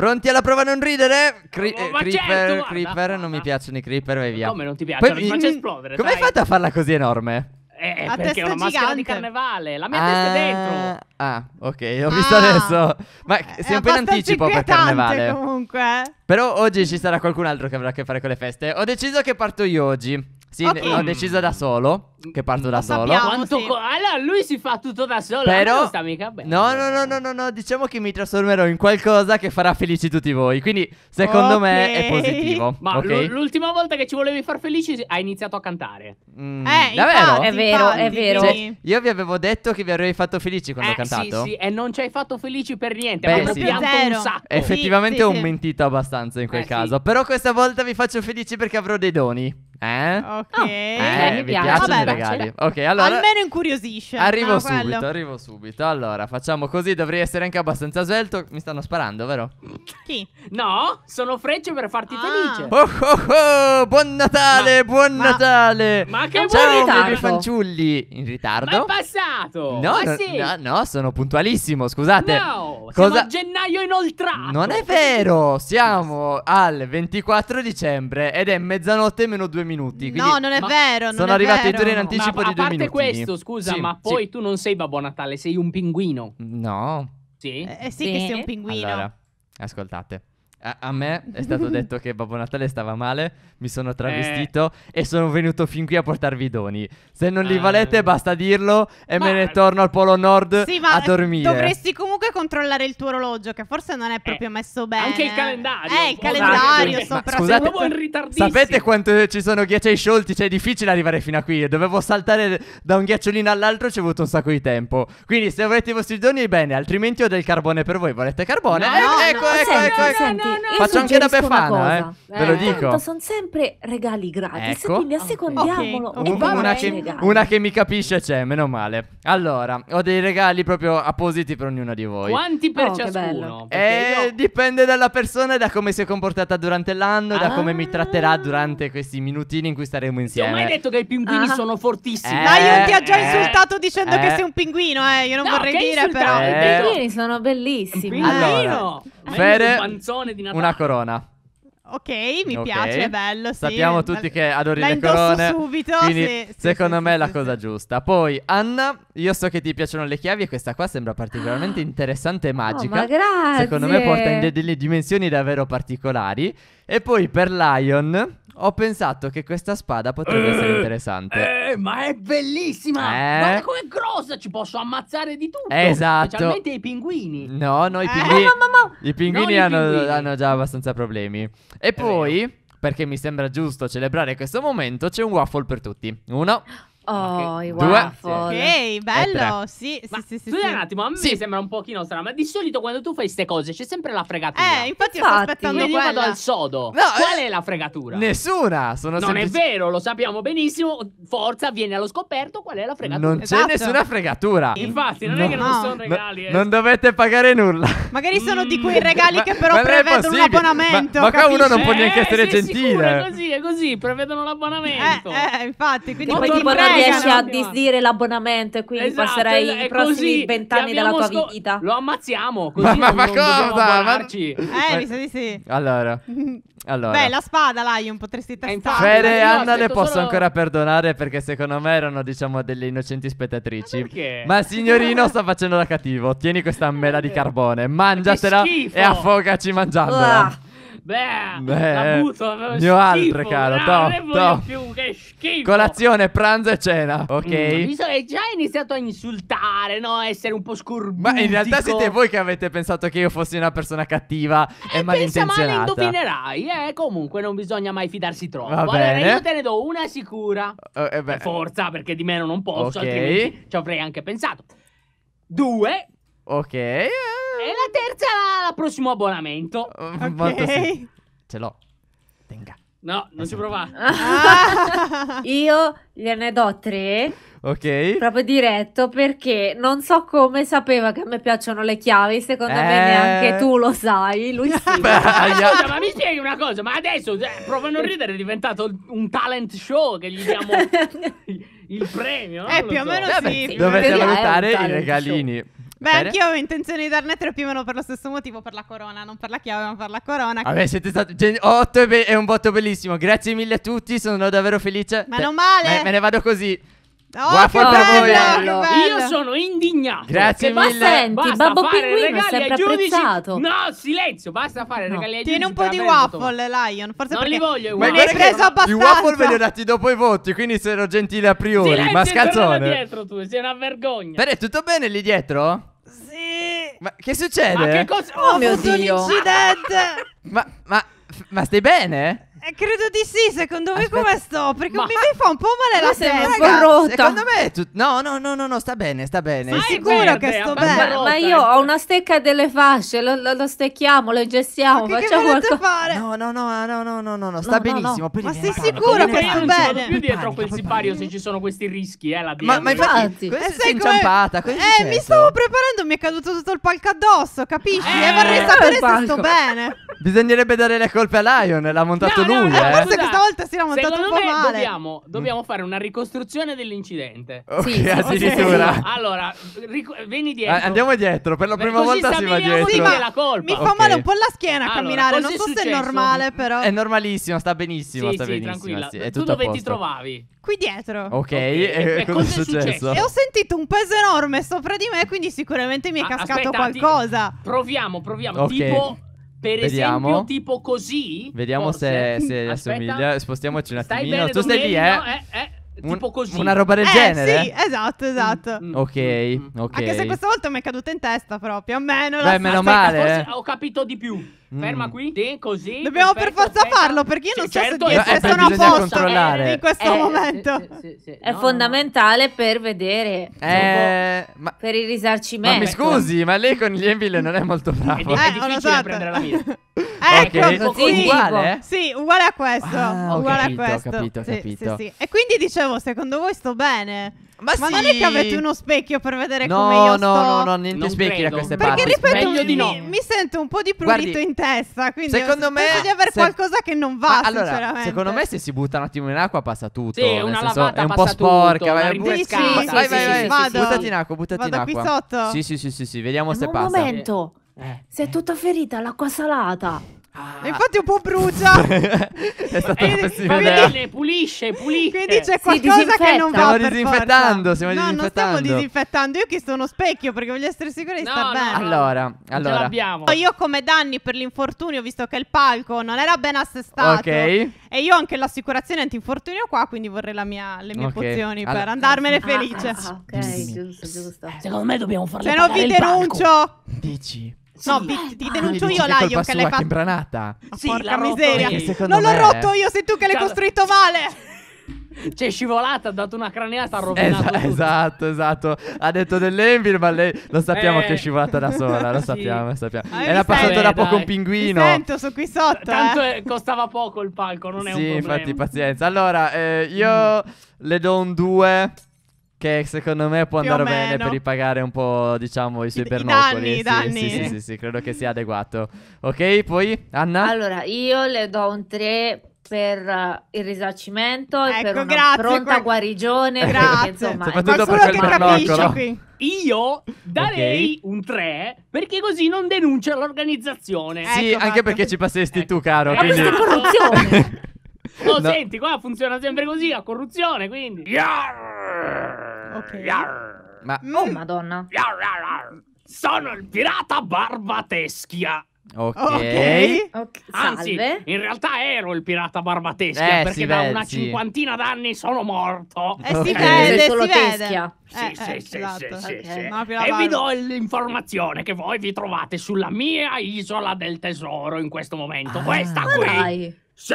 Pronti alla prova a non ridere? Cri oh, eh, certo, creeper, certo, creeper, non mi piacciono i creeper, vai via. Come non ti piacciono? Poi, mi faccio esplodere. Come hai fatto a farla così enorme? Eh, a perché è una gigante. maschera di carnevale. La mia ah, testa è ah, dentro. Ah, ok, ho ah, visto adesso. Ma siamo appena in anticipo per carnevale. Comunque. Eh. Però oggi ci sarà qualcun altro che avrà a che fare con le feste. Ho deciso che parto io oggi. Sì, okay. ho deciso da solo che parto da solo. Quanto sì. Allora lui si fa tutto da solo. Però sta mica bene. No, no, no, no, no, no, diciamo che mi trasformerò in qualcosa che farà felici tutti voi. Quindi secondo okay. me è positivo. Ma okay? l'ultima volta che ci volevi far felici hai iniziato a cantare. Mm, eh, davvero? Infatti, è vero, infatti, è vero. Cioè, io vi avevo detto che vi avrei fatto felici quando eh, ho cantato. Sì, sì, e non ci hai fatto felici per niente. Beh, ma sì. un sacco. Effettivamente sì, sì, ho mentito abbastanza in quel eh, caso. Però questa volta vi faccio felici perché avrò dei doni. Eh? Ok. Eh, eh mi piace. Vabbè, regali. Ok, allora. Almeno incuriosisce. Arrivo no, ah, subito, quello. arrivo subito. Allora, facciamo così. Dovrei essere anche abbastanza svelto. Mi stanno sparando, vero? Chi? No, sono frecce per farti ah. felice. Oh, oh, oh, buon Natale, ma, buon ma, Natale. Ma che Ciao, buon Ciao, fanciulli. In ritardo. Ma è passato. No, ma sì. no, no, sono puntualissimo. Scusate. No, Cosa... gennaio inoltrato. Non è vero. Siamo al 24 dicembre ed è mezzanotte meno due minuti. No, non è vero. Non sono arrivati in treni Diciamo, anticipo ma, di due minuti. A parte questo, scusa, sì, ma poi sì. tu non sei Babbo Natale, sei un pinguino. No. Sì? Eh, sì, sì. che sei un pinguino. Allora, ascoltate. A, a, me è stato detto che Babbo Natale stava male, mi sono travestito eh. e sono venuto fin qui a portarvi i doni. Se non li ah. valete basta dirlo e ma... me ne torno al Polo Nord sì, a dormire. Dovresti comunque controllare il tuo orologio che forse non è eh, proprio eh. messo bene. Anche il calendario. Eh, il calendario dai, sopra. Scusate, sapete quanto ci sono ghiacciai sciolti? Cioè è difficile arrivare fino a qui. Dovevo saltare da un ghiacciolino all'altro, ci ho avuto un sacco di tempo. Quindi se volete i vostri doni bene, altrimenti ho del carbone per voi. Volete carbone? No, no, ecco, no, ecco, senti, ecco, ecco. senti no, faccio anche da Befana, eh. Ve lo eh. dico. Sono sempre regali gratis, ecco. quindi assecondiamolo. Okay. Okay. Una, che, una che mi capisce c'è, meno male. Allora, ho dei regali proprio appositi per ognuno di voi. Quanti per oh, ciascuno? Eh, io... dipende dalla persona e da come si è comportata durante l'anno, ah. da come mi tratterà ah. durante questi minutini in cui staremo insieme. Non ho mai detto che i pinguini ah. sono fortissimi. Eh, Dai, io ti ho già eh, insultato dicendo eh. che sei un pinguino, eh. Io non no, vorrei dire, però. Eh. I pinguini sono bellissimi. Allora, Fede, un una corona. Ok, mi okay. piace, è bello. Sì. Sappiamo tutti che adori le corone. subito. Quindi, sì, sì, secondo me, è la cosa giusta. Poi, Anna, io so che ti piacciono le chiavi e questa qua sembra particolarmente ah. interessante e oh, magica. Oh, ma grazie. Secondo me porta in de delle dimensioni davvero particolari. E poi per Lion ho pensato che questa spada potrebbe eh, essere interessante. Eh, ma è bellissima! Eh. Guarda com'è grossa, ci posso ammazzare di tutto. Esatto. Specialmente i pinguini. No, no, i eh, pinguini, eh, no, no, no. I pinguini, hanno, pinguini. hanno, già abbastanza problemi. E poi, perché mi sembra giusto celebrare questo momento, c'è un waffle per tutti. Uno. Oh, i waffle. Ok, bello. Sì, ma sì, sì, sì, un attimo, a me sì. sembra un pochino strano, ma di solito quando tu fai queste cose c'è sempre la fregatura. Eh, infatti, infatti io sto aspettando io vado al sodo. No, eh. Qual è la fregatura? Nessuna. Sono non semplici... è vero, lo sappiamo benissimo. Forza, vieni allo scoperto. Qual è la fregatura? Non esatto. c'è nessuna fregatura. Infatti, non no. è che non no. sono regali. Eh. Non dovete pagare nulla. Magari sono di quei mm. regali ma, che però prevedono un abbonamento. Ma, ma uno non può neanche eh, essere gentile. È così, è così, prevedono l'abbonamento. Eh, eh infatti, quindi poi ti prego riesci a disdire l'abbonamento e quindi esatto, passerai i prossimi vent'anni della tua vita. Lo ammazziamo, così ma, non, ma cosa? Ma... Eh, eh, mi sa di sì. Allora, allora. Beh, la spada, Lion, potresti testare. Fede e Anna le posso solo... ancora perdonare perché secondo me erano, diciamo, delle innocenti spettatrici. Ma, ma il signorino sta facendo da cattivo. Tieni questa mela di eh. carbone, mangiatela e affogaci mangiandola. Uh. Beh, Beh la butto, ne eh, ho schifo, altre, caro. Top, top. Più, che schifo. Colazione, pranzo e cena, ok? Mm, mi sono già iniziato a insultare, no? A Essere un po' scorbutico. Ma in realtà siete voi che avete pensato che io fossi una persona cattiva eh, e malintenzionata. Ma indovinerai, eh? Comunque non bisogna mai fidarsi troppo. Va allora, io te ne do una sicura. Uh, eh, eh per forza, perché di meno non posso, Ok. altrimenti ci avrei anche pensato. Due. Ok, eh, e la terza al prossimo abbonamento. Eh, ok. Volta sì. Ce l'ho. Tenga. No, non ci provare. Ah. Io gliene do tre. Ok. Proprio diretto perché non so come sapeva che a me piacciono le chiavi. Secondo eh... me neanche tu lo sai. Lui sì. Beh, Scusa, ma mi spieghi una cosa? Ma adesso eh, prova a non ridere, è diventato un talent show che gli diamo il premio. Eh, più so. o meno sì. Dovete valutare i regalini. Show. Beh, per... anch'io ho intenzione di darne tre più o meno per lo stesso motivo, per la corona, non per la chiave, ma per la corona. Vabbè, siete stati. 8 be... è un botto bellissimo. Grazie mille a tutti, sono davvero felice. Meno male. Me, me ne vado così. Oh, Buon che bello, bello. Che bello. Io sono indignato. Grazie ma mille. Ma senti, basta Babbo Pinguino è sempre apprezzato. No, silenzio, basta fare no. regali ai Tieni un po' di waffle, Lion. Forse non li voglio waffle. Ma li hai preso abbastanza. I waffle ve li ho dati dopo i voti, quindi sarò gentile a priori. Silenzio, ma scazzone. dietro tu, sei una vergogna. Però è tutto bene lì dietro? Ma che succede? Ma che cosa? Oh, oh mio Dio! un incidente! ma, ma, ma stai bene? Eh, credo di sì, secondo me come sto? Perché Ma... mi fa un po' male la testa. Ragazzi, secondo me tu... no, no, no, no, no, sta bene, sta bene. Sei sicuro verde, che sto bene. Ma, io ho una stecca delle fasce, lo, lo, lo stecchiamo, lo ingessiamo, Ma facciamo che qualcosa. fare? No, no, ah, no, no, no, no, no, no, sta no, benissimo. No, no. Ma sei sicuro che sto bene? più dietro a quel sipario se ci sono questi rischi, eh, la Ma, ma infatti, questa è inciampata, Eh, mi stavo preparando, mi è caduto tutto il palco addosso, capisci? E vorrei eh. sapere se sto bene. Bisognerebbe dare le colpe a Lion, l'ha montato No, no, lui. no, eh. Forse questa volta si era montato un po' me male. dobbiamo, mm. dobbiamo fare una ricostruzione dell'incidente. Ok, Sì, sì, addirittura. Allora, ric- vieni dietro. Ah, Andiamo dietro, per la prima così volta si va stabiliamo Sì, dietro. chi è la colpa. Mi fa Ok. male un po' la schiena a Allora, camminare, non so se è normale però. È normalissimo, sta benissimo, Sì, sta sì, benissimo. tranquilla. sì, è tu tutto a dove ti trovavi? Qui dietro. Ok, e e cosa è successo? E ho sentito un peso enorme sopra di me, quindi sicuramente mi è cascato qualcosa. Proviamo, proviamo. Tipo per Vediamo. esempio, tipo così. Vediamo forse. se, se assomiglia. Spostiamoci un attimino. Bene, tu stai lì, no? eh? eh, eh. Un, tipo così. Una roba del eh, genere? Sì, esatto, esatto. Mm, mm, ok, mm, mm. ok. Anche se questa volta mi è caduta in testa proprio. A me non Beh, la meno male. Forse eh. ho capito di più. Ferma mm. qui. Te così. Dobbiamo perfetto, per forza aspetta. farlo perché io non sì, so certo, se ti sono a posto eh, in questo eh, momento. Sì, sì, è no, fondamentale no. per vedere eh, cioè, ma, per il risarcimento. Ma mi scusi, ma lei con gli Evil non è molto bravo È, è eh, difficile so. prendere la mia. okay. Ecco, sì, uguale? Eh? Sì, uguale a questo. Ah, uguale capito, a questo. Capito, capito. E quindi dicevo, secondo voi sto bene? Ma, ma sì. non è che avete uno specchio per vedere no, come io no, sto? No, no, no, niente non specchi credo. da queste parti. Perché ripeto, mi, no. mi, sento un po' di prurito Guardi, in testa, quindi secondo me, penso di avere se... qualcosa che non va, allora, secondo me se si butta un attimo in acqua passa tutto, sì, una senso, lavata è un po' tutto, sporca, vai, vai, vai, vai, vai, buttati in acqua, buttati in acqua. qui sotto? Sì, sì, sì, sì, vediamo se passa. Un momento. Eh. sei tutta ferita l'acqua salata. Ah. Infatti un po' brucia. è stato impressione. pulisce, pulisce. Quindi c'è qualcosa che non va. Stiamo disinfettando, stiamo no, disinfettando. No, non stiamo disinfettando. Io ho chiesto uno specchio perché voglio essere sicura di no, star no, bene. Allora, allora. Ce l'abbiamo. Io come danni per l'infortunio, visto che il palco non era ben assestato. Ok. E io ho anche l'assicurazione antinfortunio qua, quindi vorrei mia, le mie okay. pozioni allora. per andarmene ah, felice. Ah, ah, ok, giusto, giusto. Secondo me dobbiamo farle Se cioè, non vi denuncio. Dici. No, vi, eh, ti denuncio io l'Aion che l'hai fatto. imbranata. Oh, sì, porca miseria. Non l'ho me... rotto io, sei tu che l'hai Cal... Cioè, costruito male. C'è cioè, scivolata, ha dato una craneata, ha rovinato Esa- Esatto, esatto. Ha detto dell'Envil, ma lei lo sappiamo eh. che è scivolata da sola, lo sappiamo, sì. sappiamo. Ah, Era passato sei, da poco un pinguino. Mi sento, sono qui sotto. Tanto eh. costava poco il palco, non è sì, un problema. Sì, infatti, pazienza. Allora, eh, io mm. le do un 2. Che secondo me può andare bene per ripagare un po', diciamo, i suoi I, bernoccoli. I danni, sì, danni. Sì, sì, sì, sì, credo che sia adeguato. Ok, poi Anna? Allora, io le do un 3 per uh, il risarcimento ecco, e per ecco, una grazie, pronta qual... guarigione. Grazie. Perché, insomma, Soprattutto per quel capisce qui. Io darei okay. un 3 perché così non denuncia l'organizzazione. Sì, ecco, anche perché ci passesti ecco. tu, caro. Ma quindi... corruzione! oh, no. senti, qua funziona sempre così, a corruzione, quindi... Yeah! Ok. Yar. Ma... Mm. Oh, madonna. Yar, yar, Sono il pirata Barbateschia. Ok. okay. Anzi, Salve. in realtà ero il pirata Barbateschia eh, perché da una cinquantina d'anni sono morto. Eh, si vede, eh, si Vede. Sì, eh, sì, eh, sì, esatto. sì, okay. sì. E vi do l'informazione che voi vi trovate sulla mia isola del tesoro in questo momento. Ah, Questa qui. Dai. Sì,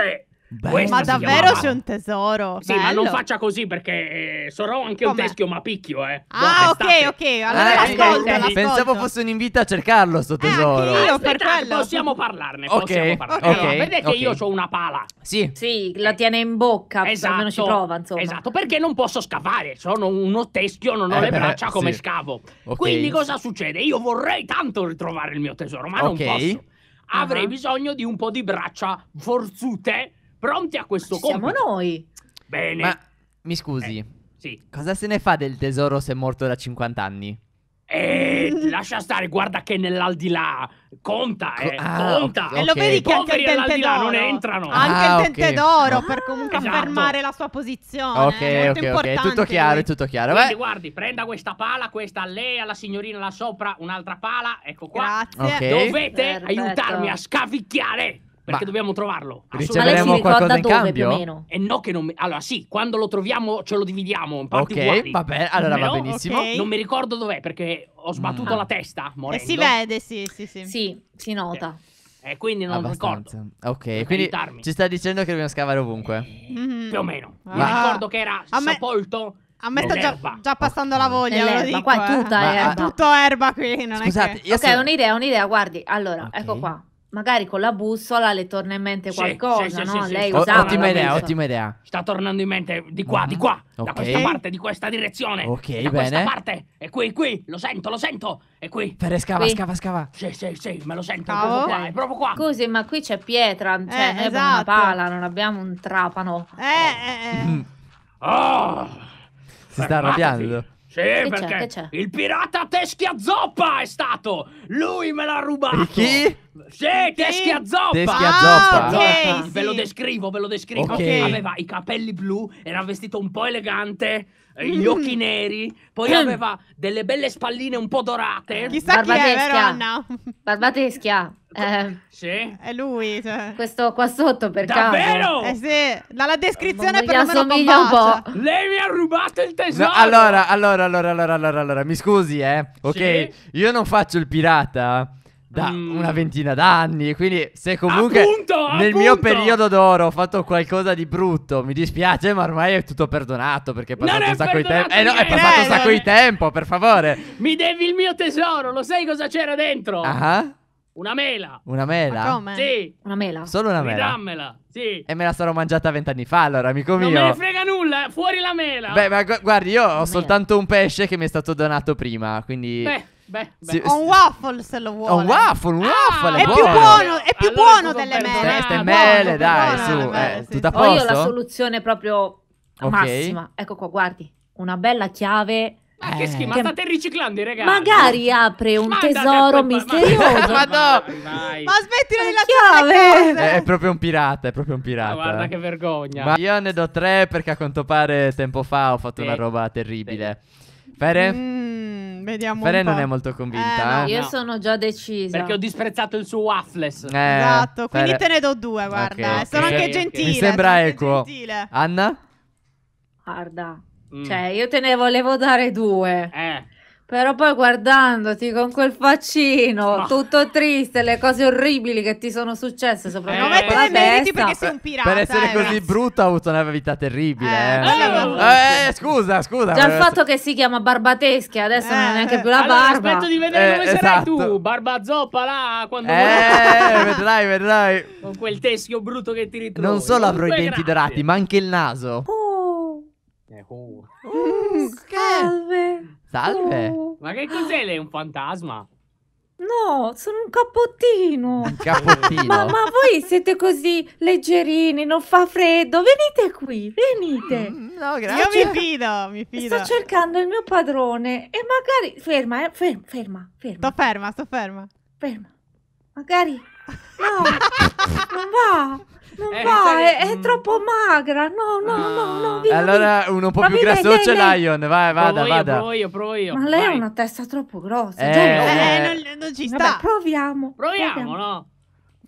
Bello. Ma davvero sei un tesoro? Sì, Bello. ma non faccia così perché eh, sarò anche Com'è? un teschio, ma picchio, eh. Ah, ok, ok. Allora ah, l'ascolto, eh, Pensavo fosse un invito a cercarlo, sto tesoro. Eh, io per quello. possiamo parlarne. Ok, possiamo parlarne. Okay. Allora, vedete, okay. io ho una pala. Sì. Sì, la tiene in bocca. Esatto. Almeno ci prova, insomma. Esatto, perché non posso scavare. Sono uno teschio, non ho le braccia come sì. scavo. Okay. Quindi cosa succede? Io vorrei tanto ritrovare il mio tesoro, ma non posso. Avrei ah. bisogno di un po' di braccia forzute pronti a questo compito. Siamo noi. Bene. Ma mi scusi. Eh, sì. Cosa se ne fa del tesoro se è morto da 50 anni? Eh, lascia stare, guarda che nell'aldilà conta, eh, ah, conta. Okay. E lo vedi che anche il dente d'oro non entrano. anche ah, il dente okay. d'oro per ah, comunque esatto. affermare la sua posizione. Ok, è eh, ok, ok, tutto chiaro, tutto chiaro. Quindi Beh. guardi, prenda questa pala, questa a lei, alla signorina là sopra, un'altra pala, ecco qua. Grazie. Okay. Dovete Perfetto. aiutarmi a scavicchiare perché Ma dobbiamo trovarlo. Riceveremo si ricorda dove, cambio? Più o meno. E eh, no che non mi... Allora sì, quando lo troviamo ce lo dividiamo in parti Ok, va bene, allora Però, va benissimo. Okay. Non mi ricordo dov'è perché ho sbattuto mm. la testa eh, morendo. E si vede, sì, sì, sì. Sì, si nota. E eh, eh, quindi non Abbastanza. ricordo. Ok, per quindi aiutarmi. ci sta dicendo che dobbiamo scavare ovunque. Mm. Più o meno. Mm-hmm. Ah. Mi ricordo che era a sepolto... A me sta già, già, passando la voglia, Nell'erba, lo dico, qua è tutta eh. erba. È tutto erba qui, non Scusate, è che... Ok, so... un'idea, un'idea, guardi, allora, ecco okay. ecco qua magari con la bussola le torna in mente qualcosa, sì, sì, no? sì, sì. Lei O- usava ottima idea, bussola. ottima idea. Sta tornando in mente di qua, di mm-hmm. qua, da questa parte, di questa direzione. Ok, da questa bene. parte. E qui, qui, lo sento, lo sento. E qui. Ferre, scava, Qui. scava, scava. Sì, sì, sì, me lo sento, è proprio qua, è proprio qua. Scusi, ma qui c'è pietra, eh, cioè Eh, noi abbiamo una esatto. pala, non abbiamo un trapano. Eh, eh, eh. Oh! Si sta arrabbiando. Sì, eh, che perché c'è, il pirata Teschia Zoppa è stato! Lui me l'ha rubato! E chi? Sì, Teschia Zoppa! Teschia ah, Zoppa! Ah, okay, sì. Ve lo descrivo, ve lo descrivo. Okay. Aveva i capelli blu, era vestito un po' elegante, eh, gli occhi mm. neri, poi mm. aveva delle belle spalline un po' dorate. Chissà chi è, vero Anna? Barbateschia. Eh, sì. È lui. Cioè. Questo qua sotto per Davvero? caso. Davvero? Eh sì, dalla descrizione per assomiglia un po'. Lei mi ha rubato il tesoro. No, allora, allora, allora, allora, allora, allora, mi scusi, eh. Ok, sì. io non faccio il pirata da mm. una ventina d'anni. Quindi, se comunque appunto, nel appunto. mio periodo d'oro ho fatto qualcosa di brutto, mi dispiace, ma ormai è tutto perdonato. Perché è passato non un sacco di tempo. Eh no, è passato un sacco di tempo, per favore. Mi devi il mio tesoro, lo sai cosa c'era dentro? Ah. Una mela. Una mela? Ma come? Sì. Una mela. Solo una mela. Dammela, sì. E me la sarò mangiata vent'anni fa, allora, amico mio. Non me ne frega nulla, fuori la mela. Beh, ma gu guardi, io una ho mela. soltanto un pesce che mi è stato donato prima, quindi Beh. Beh, beh. Sì, un waffle se lo vuole. Un waffle, un ah, waffle. Ah, è, buono. Più buono, è più allora buono delle mele. Queste mele, ah, dai, buono, su. Mele, eh, sì. Tutto a posto? Ho io la soluzione proprio okay. massima. Ecco qua, guardi. Una bella chiave ma eh, che schifo, ma che... state riciclando i regali. Magari apre un cioè, ma tesoro misterioso. Ma, no, vai. ma smettila di lasciare eh, È proprio un pirata, è proprio un ah, pirata. Ma guarda eh. che vergogna. Ma io ne do tre perché a quanto pare tempo fa ho fatto sì. una roba terribile. Sì. Fere? Mm, vediamo Fere non è molto convinta. Eh, no, eh. Io no. sono già decisa. Perché ho disprezzato il suo waffles. Eh, esatto, quindi te ne do due, guarda. Okay, eh. okay. Sono anche okay, gentile. Mi sembra equo. Anna? Guarda. Mm. Cioè, io te ne volevo dare due. Eh. Però poi guardandoti con quel faccino, no. tutto triste, le cose orribili che ti sono successe soprattutto. Eh, non mettere i meriti perché sei un pirata. Per essere eh, così brutto ha avuto una vita terribile. Eh, eh. eh. eh scusa, scusa. Già il eh. fatto che si chiama Barbateschi, adesso non è neanche più la allora, barba. aspetto di vedere come esatto. sarai tu, barba zoppa là, quando Eh, vedrai, vedrai. Con quel teschio brutto che ti ritrovi. Non solo avrò i denti dorati, ma anche il naso. Eh, oh. Mm, salve! Salve! Oh. Ma che cos'è lei? Un fantasma? No, sono un cappottino. Un cappottino. ma, ma, voi siete così leggerini, non fa freddo. Venite qui, venite. Mm, no, grazie. Io mi fido, mi fido. Sto cercando il mio padrone e magari... Ferma, eh, ferma, ferma, ferma. Sto ferma, sto ferma. Ferma. Magari... No, non va. Non eh, va, è, è, troppo magra. No, no, ah. no, no. Vieni, allora uno un po' più grassoccia, Lion. Vai, vada, provo vada. Io, provo io, provo io. Ma lei Vai. ha una testa troppo grossa. Eh, cioè, eh, eh non, non, ci sta. Vabbè, proviamo. Proviamo, proviamo. no?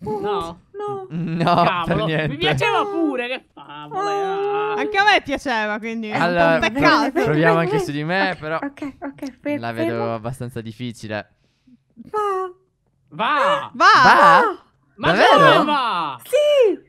Oh, no, no, no Cavolo, mi piaceva pure. Che favola, ah. anche a me piaceva. Quindi allora, peccato. Pro- proviamo anche su di me. Okay, però ok, ok, per, la vedo per... abbastanza difficile. Va, va, va, va. ma Davvero? va. Sì,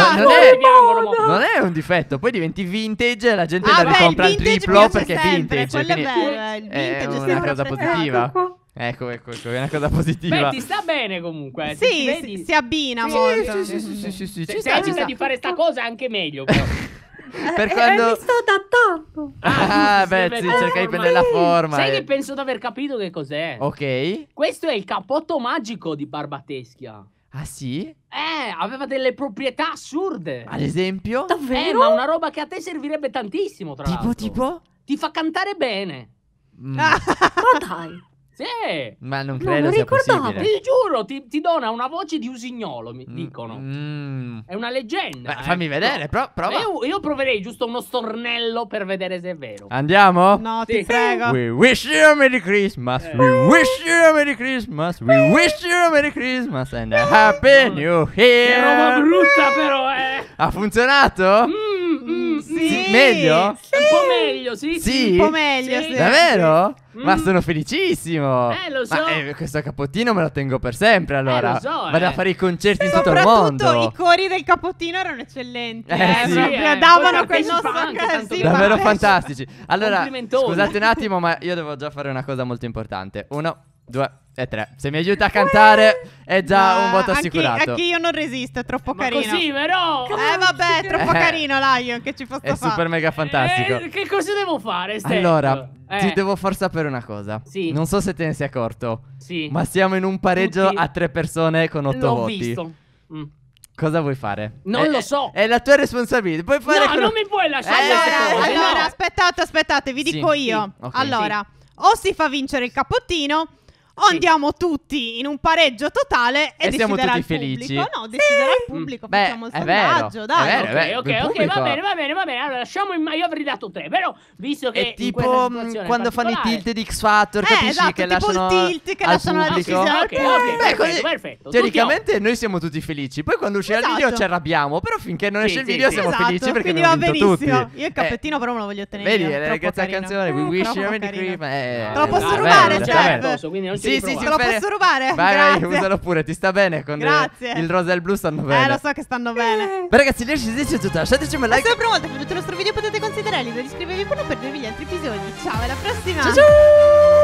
abbiamo. Non è, no. non è un difetto. Poi diventi vintage e la gente ah la ricompra al triplo perché è vintage. Quello è bello. Eh, il vintage è una cosa positiva. Ecco, ecco, ecco, è una cosa positiva. Beh, ti sta bene comunque. Eh, sì, si, si, si abbina molto. Sì, sì, sì, sì, sì, Se, ci sta, ci sta. di fare sta cosa anche meglio, però. per eh, eh, quando... mi sto adattando. Ah, ah beh, sì, cerca di prendere la forma. Sai eh. che penso di aver capito che cos'è? Ok. Questo è il cappotto magico di Barbateschia. Ah. Ah sì? Eh, aveva delle proprietà assurde. Ad esempio? Eh, davvero? Eh, ma una roba che a te servirebbe tantissimo, tra tipo, l'altro. Tipo, tipo? Ti fa cantare bene. Mm. ma dai. Sì. Ma non credo non sia ricordavo. possibile. Ti giuro, ti, ti, dona una voce di usignolo, mi mm, dicono. Mm. È una leggenda. Beh, eh. Fammi vedere, pro- prova. Io, io, proverei giusto uno stornello per vedere se è vero. Andiamo? No, sì. ti prego. We wish you a Merry Christmas. Eh. We wish you a Merry Christmas. We eh. wish you a Merry Christmas and a Happy New Year. Che roba brutta però, eh. Ha funzionato? Mm. Sì, meglio? Sì. Un po' meglio, sì. sì. Un po' meglio. Sì. Davvero? Mm. Ma sono felicissimo. Eh, lo so. Ma, eh, questo cappottino me lo tengo per sempre, allora. Eh, lo so, Vado eh. a fare i concerti in tutto il mondo. Soprattutto i cori del cappottino erano eccellenti. Eh, eh sì. Eh. davano quel nostro... Anche, sì, davvero fantastici. Allora, scusate un attimo, ma io devo già fare una cosa molto importante. Uno due e tre. Se mi aiuta a cantare è già un voto assicurato. Anche io non resisto, è troppo Ma carino. Così, però. Eh vabbè, è troppo eh. carino Lion che ci posso È fare. super mega eh, fantastico. Eh, che cosa devo fare, Steph? Allora, eh. ti devo far sapere una cosa. Sì. Non so se te ne sei accorto. Sì. Ma siamo in un pareggio Tutti. a tre persone con otto L'ho voti. L'ho visto. Mm. Cosa vuoi fare? Non è, eh, lo so. È la tua responsabilità. Puoi fare. No, quello... non mi puoi lasciare. Eh, allora, allora no. aspettate, aspettate, vi sì, dico io. Sì, okay. Allora, sì. o si fa vincere il cappottino o sì. andiamo tutti in un pareggio totale e, e siamo tutti felici. Pubblico. No, deciderà sì. Mm. il pubblico, Beh, facciamo il sondaggio, vero, dai. Vero, ok, ok, okay va bene, va bene, va bene. Allora, lasciamo in... io avrei dato te, però visto che È tipo quando fanno i tilt di X Factor, eh, capisci esatto, che lasciano tipo il tilt che lasciano la decisione. Ok, okay, Beh, perfetto, perfetto, Teoricamente noi siamo tutti felici, poi quando uscirà esatto. il video ci arrabbiamo, però finché non esce il video siamo esatto, felici perché abbiamo vinto tutti. Io il eh, cappettino però me lo voglio tenere. Vedi, grazie eh, alla canzone, We Wish You a Merry Christmas. Te lo posso rubare, cioè sì, sì, sì, lo posso rubare? Vai, vai, usalo pure, ti sta bene con Grazie. il rosa e il blu stanno bene. Eh, lo so che stanno eh. bene. Beh, ragazzi, le è tutto, lasciateci un like. Se la prima volta che vedete il nostro video potete considerare di iscrivervi pure per vedervi gli altri episodi. Ciao, alla prossima. Ciao ciao.